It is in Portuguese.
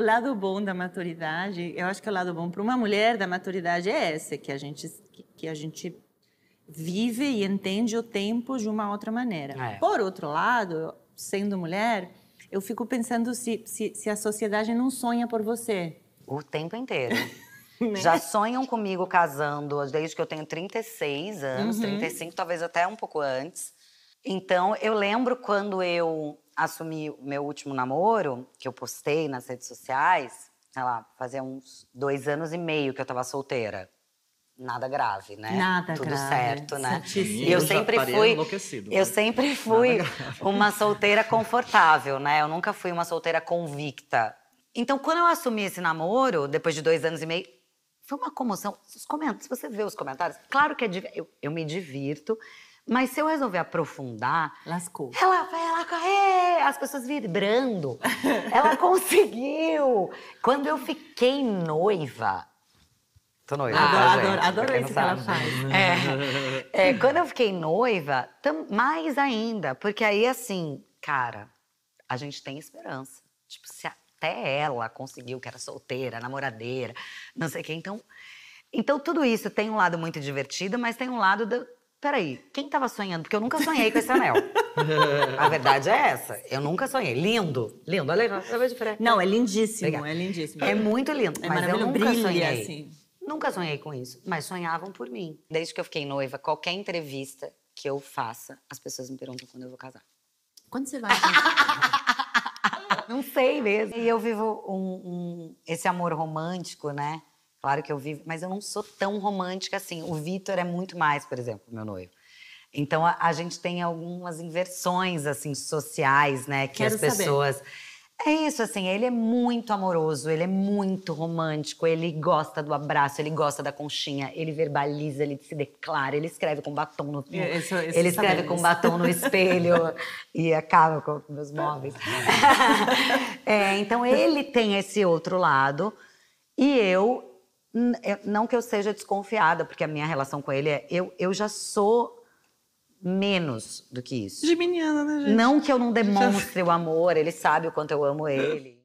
O lado bom da maturidade, eu acho que o lado bom para uma mulher da maturidade é esse, que a gente que a gente vive e entende o tempo de uma outra maneira. Ah, é. Por outro lado, sendo mulher, eu fico pensando se, se, se a sociedade não sonha por você. O tempo inteiro. Né? Já sonham comigo casando desde que eu tenho 36 anos, uhum. 35, talvez até um pouco antes. Então, eu lembro quando eu assumi o meu último namoro, que eu postei nas redes sociais, sei lá, fazia uns dois anos e meio que eu tava solteira. Nada grave, né? Nada Tudo grave. certo, né? Certíssimo. E eu, eu sempre fui. Eu né? sempre fui uma solteira confortável, né? Eu nunca fui uma solteira convicta. Então, quando eu assumi esse namoro, depois de dois anos e meio, foi uma comoção. Os comentários, se você vê os comentários, claro que é. Eu, eu me divirto. Mas se eu resolver aprofundar. Lascou. Ela vai lá corre, as pessoas vibrando. ela conseguiu. Quando eu fiquei noiva. Tô noiva. Ah, tá, adoro, adorei isso que ela faz. É, é, quando eu fiquei noiva, tam, mais ainda. Porque aí, assim, cara, a gente tem esperança. Tipo, se até ela conseguiu, que era solteira, namoradeira, não sei o quê. Então, então tudo isso tem um lado muito divertido, mas tem um lado do, peraí, quem tava sonhando? Porque eu nunca sonhei com esse anel. a verdade é essa. Eu nunca sonhei. Lindo. Lindo. Olha aí, de diferente. Não, é lindíssimo. Obrigada. É lindíssimo. É muito lindo. É mas eu nunca brilha, sonhei. Assim. Nunca sonhei com isso. Mas sonhavam por mim. Desde que eu fiquei noiva, qualquer entrevista que eu faça, as pessoas me perguntam quando eu vou casar. Quando você vai? Não sei mesmo. E eu vivo um, um, esse amor romântico, né? Claro que eu vivo, mas eu não sou tão romântica assim. O Vitor é muito mais, por exemplo, meu noivo. Então a, a gente tem algumas inversões assim sociais, né, que Quero as pessoas saber. É isso, assim, ele é muito amoroso, ele é muito romântico, ele gosta do abraço, ele gosta da conchinha, ele verbaliza, ele se declara, ele escreve com batom no. isso, é, isso ele escreve com isso. batom no espelho e acaba com meus móveis. é, então ele tem esse outro lado e eu não que eu seja desconfiada, porque a minha relação com ele é. Eu, eu já sou menos do que isso. Geminiana, né, gente? Não que eu não demonstre já... o amor, ele sabe o quanto eu amo ele.